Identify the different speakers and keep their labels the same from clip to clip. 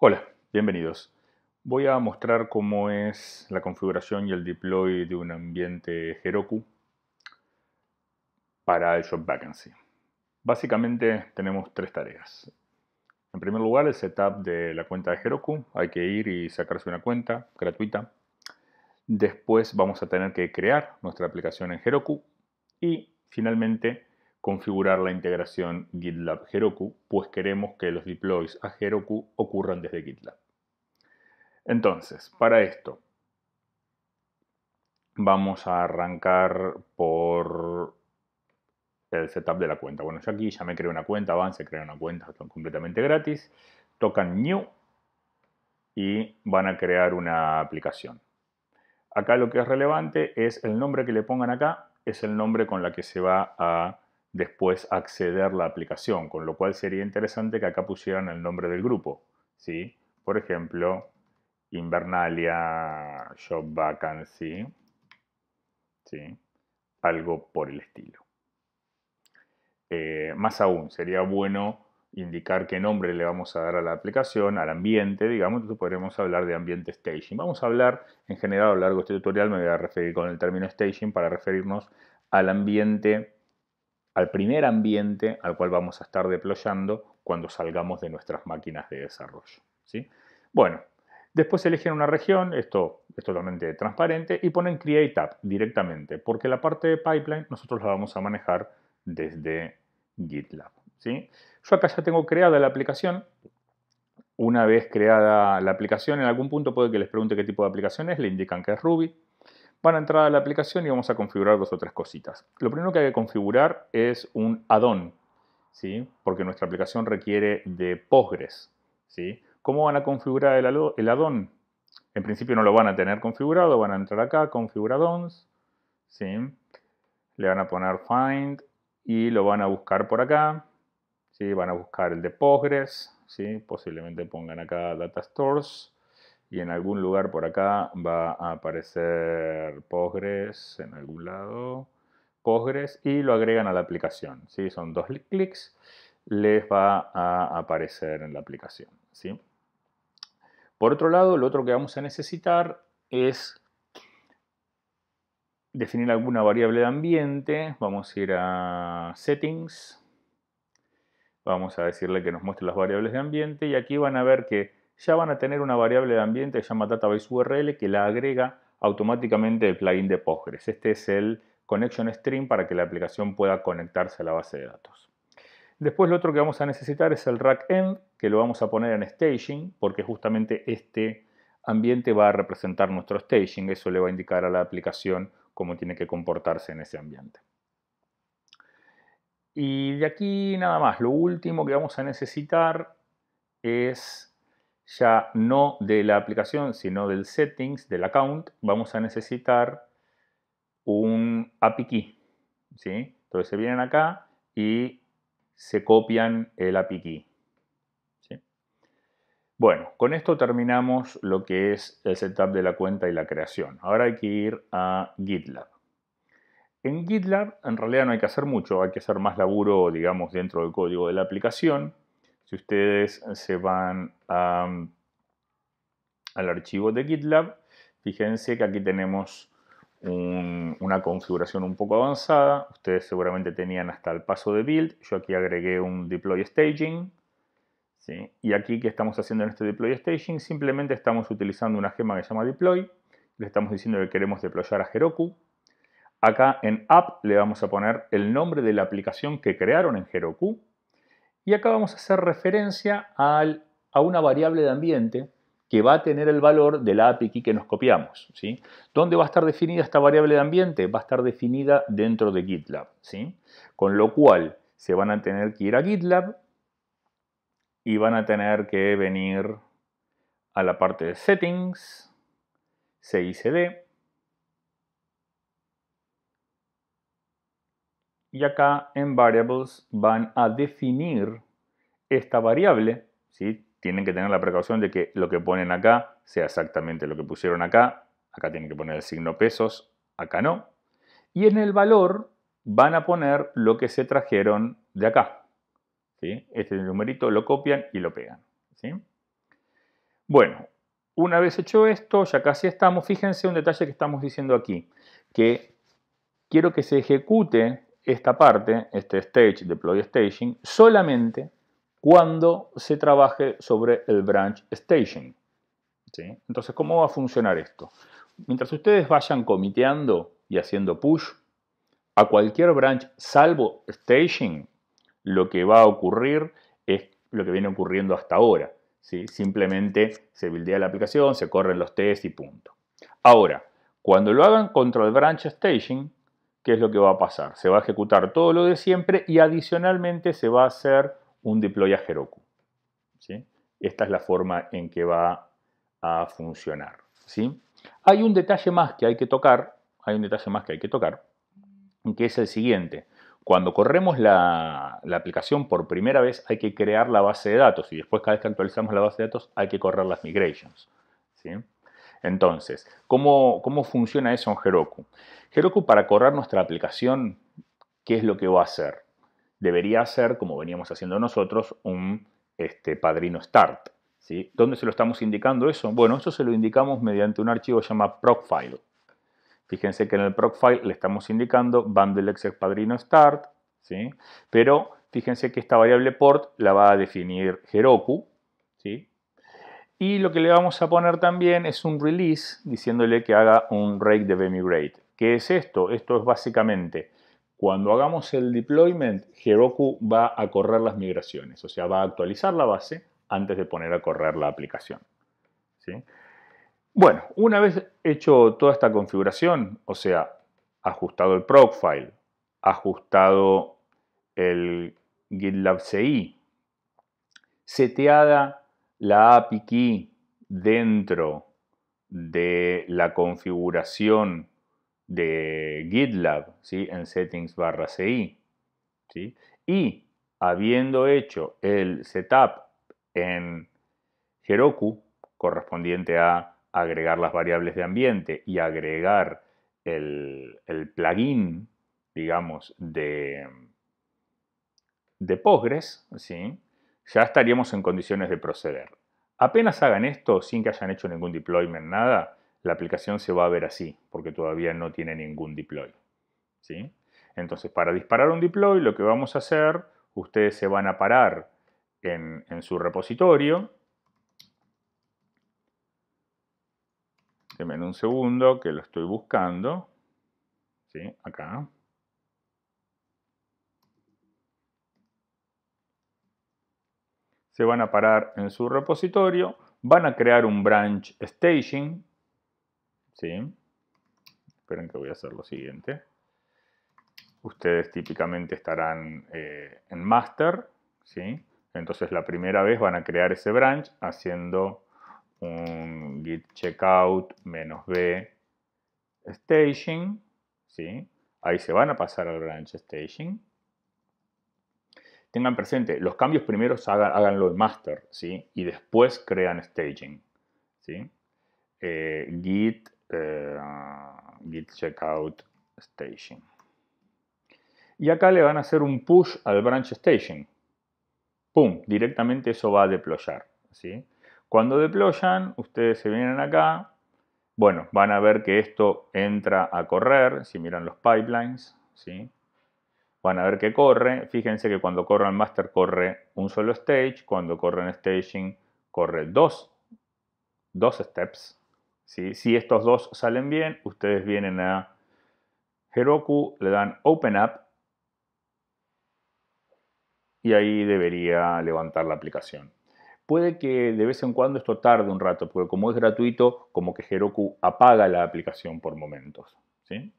Speaker 1: Hola, bienvenidos. Voy a mostrar cómo es la configuración y el deploy de un ambiente Heroku para el Shop Vacancy. Básicamente tenemos tres tareas. En primer lugar, el setup de la cuenta de Heroku. Hay que ir y sacarse una cuenta gratuita. Después vamos a tener que crear nuestra aplicación en Heroku. Y finalmente configurar la integración GitLab Heroku, pues queremos que los deploys a Heroku ocurran desde GitLab. Entonces, para esto, vamos a arrancar por el setup de la cuenta. Bueno, yo aquí ya me creo una cuenta, avance, crea una cuenta, son completamente gratis. Tocan New y van a crear una aplicación. Acá lo que es relevante es el nombre que le pongan acá, es el nombre con la que se va a después acceder a la aplicación, con lo cual sería interesante que acá pusieran el nombre del grupo, ¿sí? Por ejemplo, Invernalia, Job Vacancy, ¿sí? Algo por el estilo. Eh, más aún, sería bueno indicar qué nombre le vamos a dar a la aplicación, al ambiente, digamos, entonces podríamos hablar de ambiente staging. Vamos a hablar, en general, a lo largo de este tutorial me voy a referir con el término staging para referirnos al ambiente al primer ambiente al cual vamos a estar deployando cuando salgamos de nuestras máquinas de desarrollo. ¿sí? Bueno, después eligen una región, esto es totalmente transparente, y ponen Create App directamente, porque la parte de pipeline nosotros la vamos a manejar desde GitLab. ¿sí? Yo acá ya tengo creada la aplicación. Una vez creada la aplicación, en algún punto puede que les pregunte qué tipo de aplicación es, le indican que es Ruby, van a entrar a la aplicación y vamos a configurar dos o tres cositas. Lo primero que hay que configurar es un add-on, ¿sí? porque nuestra aplicación requiere de Postgres. ¿sí? ¿Cómo van a configurar el add-on? En principio no lo van a tener configurado, van a entrar acá, configuradons, ¿sí? le van a poner find y lo van a buscar por acá, ¿sí? van a buscar el de Postgres, ¿sí? posiblemente pongan acá data stores, y en algún lugar por acá va a aparecer Postgres en algún lado. Postgres y lo agregan a la aplicación. Son dos clics, les va a aparecer en la aplicación. ¿sí? Por otro lado, lo otro que vamos a necesitar es definir alguna variable de ambiente. Vamos a ir a Settings. Vamos a decirle que nos muestre las variables de ambiente y aquí van a ver que ya van a tener una variable de ambiente que se llama database URL que la agrega automáticamente el plugin de Postgres. Este es el connection string para que la aplicación pueda conectarse a la base de datos. Después lo otro que vamos a necesitar es el rack end, que lo vamos a poner en staging, porque justamente este ambiente va a representar nuestro staging. Eso le va a indicar a la aplicación cómo tiene que comportarse en ese ambiente. Y de aquí nada más. Lo último que vamos a necesitar es ya no de la aplicación, sino del settings del account, vamos a necesitar un API key. Entonces se vienen acá y se copian el API key. Bueno, con esto terminamos lo que es el setup de la cuenta y la creación. Ahora hay que ir a GitLab. En GitLab en realidad no hay que hacer mucho, hay que hacer más laburo, digamos, dentro del código de la aplicación. Si ustedes se van mm, al archivo de GitLab, fíjense que aquí tenemos una configuración un poco avanzada. Ustedes seguramente tenían hasta el paso de build. Yo aquí agregué un deploy staging. Y aquí, ¿qué estamos haciendo en este deploy staging? Simplemente estamos utilizando una gema que se llama deploy. Le estamos diciendo que queremos deployar a Heroku. Acá en app le vamos a poner el nombre de la aplicación que crearon en Heroku. Y acá vamos a hacer referencia a una variable de ambiente que va a tener el valor de la API que nos copiamos. ¿sí? ¿Dónde va a estar definida esta variable de ambiente? Va a estar definida dentro de GitLab. ¿sí? Con lo cual, se van a tener que ir a GitLab y van a tener que venir a la parte de settings, CICD, y acá en variables van a definir esta variable, tienen que tener la precaución de que lo que ponen acá sea exactamente lo que pusieron acá, acá tienen que poner el signo pesos, acá no, y en el valor van a poner lo que se trajeron de acá. ¿sí? Este numerito lo copian y lo pegan. ¿sí? Bueno, una vez hecho esto, ya casi estamos, fíjense un detalle que estamos diciendo aquí, que quiero que se ejecute esta parte, este stage, deploy staging, solamente cuando se trabaje sobre el branch staging. Entonces, ¿cómo va a funcionar esto? Mientras ustedes vayan comiteando y haciendo push a cualquier branch salvo staging, lo que va a ocurrir es lo que viene ocurriendo hasta ahora. ¿sí? Simplemente se buildea la aplicación, se corren los tests y punto. Ahora, cuando lo hagan contra el branch staging, ¿qué es lo que va a pasar? Se va a ejecutar todo lo de siempre y adicionalmente se va a hacer un deploy a Heroku. ¿sí? Esta es la forma en que va a funcionar. ¿sí? Hay un detalle más que hay que tocar, hay un detalle más que hay que tocar, que es el siguiente. Cuando corremos la, aplicación por primera vez hay que crear la base de datos y después cada vez que actualizamos la base de datos hay que correr las migrations. ¿sí? Entonces, ¿cómo, funciona eso en Heroku? Heroku para correr nuestra aplicación, ¿qué es lo que va a hacer? Debería hacer, como veníamos haciendo nosotros, un este, padrino start. ¿sí? ¿Dónde se lo estamos indicando eso? Bueno, eso se lo indicamos mediante un archivo llamado procfile. Fíjense que en el procfile le estamos indicando bundle exec padrino start, ¿sí? pero fíjense que esta variable port la va a definir Heroku y lo que le vamos a poner también es un release diciéndole que haga un rake de ¿Qué es esto? Esto es básicamente cuando hagamos el deployment, Heroku va a correr las migraciones, o sea, va a actualizar la base antes de poner a correr la aplicación. Bueno, una vez hecho toda esta configuración, o sea, ajustado el profile, ajustado el GitLab CI, seteada la API key dentro de la configuración de GitLab ¿sí? en settings barra CI y habiendo hecho el setup en Heroku correspondiente a agregar las variables de ambiente y agregar el, el plugin, digamos, de, de Postgres, ¿sí? ya estaríamos en condiciones de proceder. Apenas hagan esto, sin que hayan hecho ningún deployment, nada, la aplicación se va a ver así, porque todavía no tiene ningún deploy. ¿sí? Entonces, para disparar un deploy, lo que vamos a hacer, ustedes se van a parar en, su repositorio. Denme un segundo que lo estoy buscando. ¿Sí? Acá. se van a parar en su repositorio, van a crear un branch staging, ¿sí? Esperen que voy a hacer lo siguiente. Ustedes típicamente estarán eh, en master, ¿sí? Entonces la primera vez van a crear ese branch haciendo un git checkout menos b staging, ¿sí? Ahí se van a pasar al branch staging tengan presente, los cambios primero hagan, háganlo en master, ¿sí? Y después crean staging, ¿sí? Eh, git, eh, git checkout staging. Y acá le van a hacer un push al branch staging. ¡Pum! Directamente eso va a deployar, ¿sí? Cuando deployan, ustedes se vienen acá, bueno, van a ver que esto entra a correr, si miran los pipelines, ¿sí? Van a ver qué corre. Fíjense que cuando corre master corre un solo stage. Cuando corre en staging corre dos, dos steps. Si estos dos salen bien, ustedes vienen a Heroku, le dan Open Up y ahí debería levantar la aplicación. Puede que de vez en cuando esto tarde un rato, porque como es gratuito, como que Heroku apaga la aplicación por momentos. ¿sí?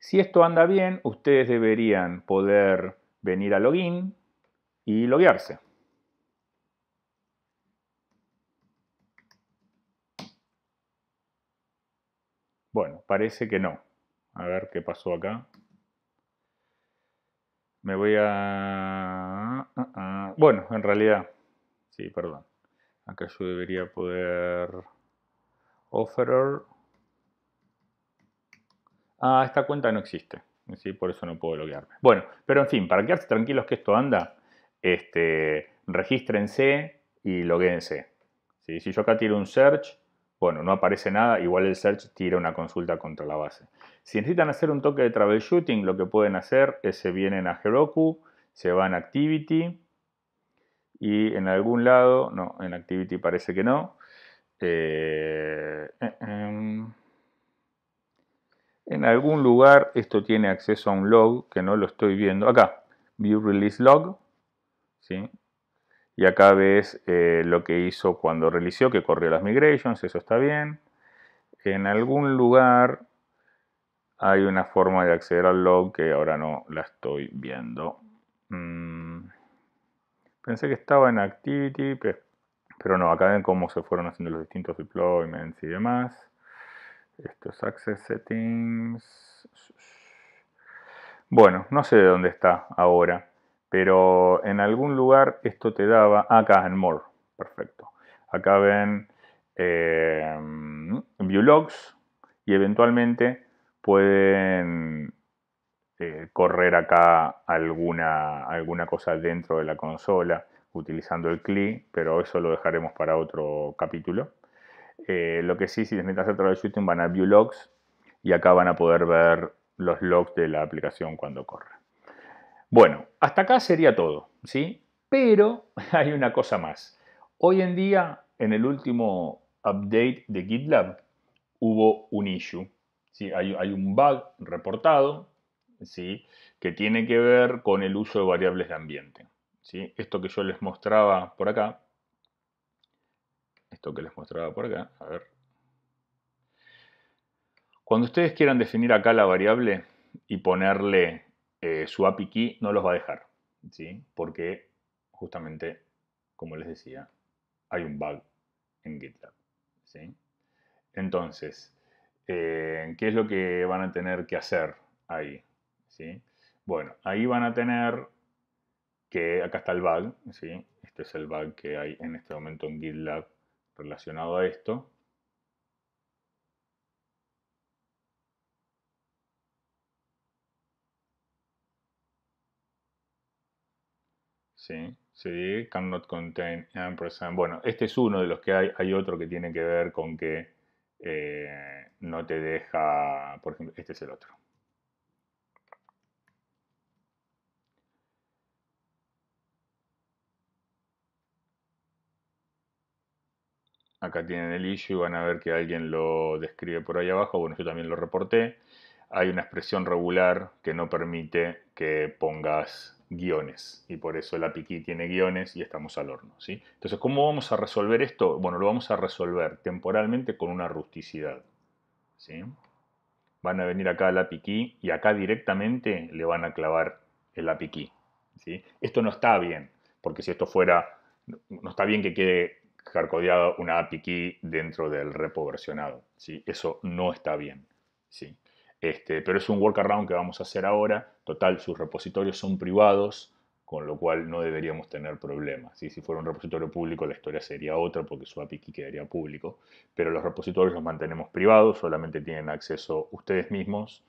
Speaker 1: Si esto anda bien, ustedes deberían poder venir a login y loguearse. Bueno, parece que no. A ver qué pasó acá. Me voy a... Ah, ah. Bueno, en realidad... Sí, perdón. Acá yo debería poder... Offerer ah, esta cuenta no existe, ¿sí? por eso no puedo loguearme. Bueno, pero en fin, para quedarse tranquilos que esto anda, este, regístrense y loguense. ¿sí? Si yo acá tiro un search, bueno, no aparece nada, igual el search tira una consulta contra la base. Si necesitan hacer un toque de troubleshooting, lo que pueden hacer es se vienen a Heroku, se van a Activity y en algún lado, no, en Activity parece que no. eh, eh em, en algún lugar esto tiene acceso a un log que no lo estoy viendo. Acá, view release log. ¿sí? Y acá ves eh, lo que hizo cuando relició, que corrió las migrations, eso está bien. En algún lugar hay una forma de acceder al log que ahora no la estoy viendo. Mm. Pensé que estaba en Activity, pero no, acá ven cómo se fueron haciendo los distintos deployments y demás. Estos Access Settings. Bueno, no sé de dónde está ahora, pero en algún lugar esto te daba... Ah, acá en More, perfecto. Acá ven em, View Logs y eventualmente pueden eh, correr acá alguna, alguna cosa dentro de la consola utilizando el CLI, pero eso lo dejaremos para otro capítulo. Eh, lo que sí, si les metas a través de van a View Logs y acá van a poder ver los logs de la aplicación cuando corre. Bueno, hasta acá sería todo, ¿sí? Pero hay una cosa más. Hoy en día, en el último update de GitLab, hubo un issue. ¿sí? Hay, un bug reportado ¿sí? que tiene que ver con el uso de variables de ambiente. ¿sí? Esto que yo les mostraba por acá, esto que les mostraba por acá. A ver. Cuando ustedes quieran definir acá la variable y ponerle eh, su API key, no los va a dejar. ¿sí? Porque justamente, como les decía, hay un bug en GitLab. ¿sí? Entonces, eh, ¿qué es lo que van a tener que hacer ahí? ¿sí? Bueno, ahí van a tener que, acá está el bug, ¿sí? este es el bug que hay en este momento en GitLab relacionado a esto. Sí, sí, cannot contain ampersand. Bueno, este es uno de los que hay. Hay otro que tiene que ver con que eh, no te deja, por ejemplo, este es el otro. acá tienen el issue y van a ver que alguien lo describe por ahí abajo, bueno, yo también lo reporté. Hay una expresión regular que no permite que pongas guiones y por eso el apiquí tiene guiones y estamos al horno. ¿sí? Entonces, ¿cómo vamos a resolver esto? Bueno, lo vamos a resolver temporalmente con una rusticidad. ¿sí? Van a venir acá al apiquí y acá directamente le van a clavar el apiquí. ¿sí? Esto no está bien, porque si esto fuera, no está bien que quede carcodeado una API key dentro del repo versionado. ¿sí? Eso no está bien. ¿sí? Este, pero es un workaround que vamos a hacer ahora. Total, sus repositorios son privados, con lo cual no deberíamos tener problemas. Si fuera un repositorio público, la historia sería otra porque su API key quedaría público. Pero los repositorios los mantenemos privados, solamente tienen acceso ustedes mismos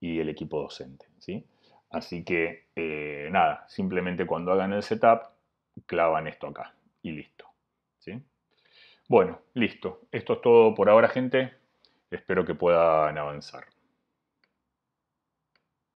Speaker 1: y el equipo docente. ¿sí? Así que, eh, nada, simplemente cuando hagan el setup, clavan esto acá y listo. ¿sí? Bueno, listo. Esto es todo por ahora, gente. Espero que puedan avanzar.